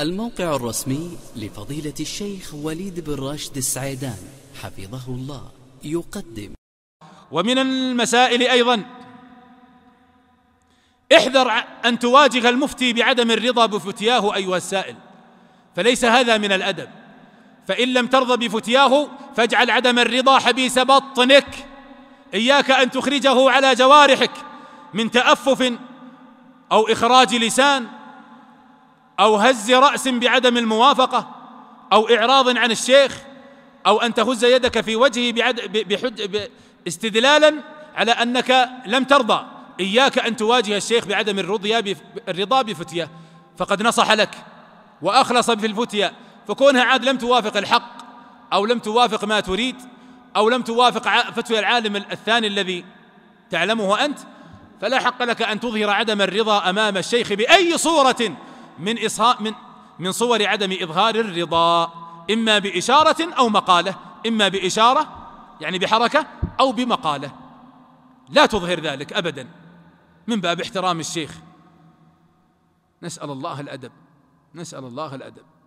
الموقع الرسمي لفضيلة الشيخ وليد بن راشد السعيدان حفظه الله يقدم ومن المسائل أيضا احذر أن تواجه المفتي بعدم الرضا بفتياه أيها السائل فليس هذا من الأدب فإن لم ترضى بفتياه فاجعل عدم الرضا حبيس بطنك إياك أن تخرجه على جوارحك من تأفف أو إخراج لسان أو هز رأس بعدم الموافقة أو إعراض عن الشيخ أو أن تهز يدك في وجهه بعد بحج استدلالا على أنك لم ترضى إياك أن تواجه الشيخ بعدم الرضا بفتية فقد نصح لك وأخلص في الفتية فكونها عاد لم توافق الحق أو لم توافق ما تريد أو لم توافق فتوى العالم الثاني الذي تعلمه أنت فلا حق لك أن تظهر عدم الرضا أمام الشيخ بأي صورة من إصاء من من صور عدم إظهار الرضا إما بإشارة أو مقالة إما بإشارة يعني بحركة أو بمقالة لا تظهر ذلك أبدا من باب احترام الشيخ نسأل الله الأدب نسأل الله الأدب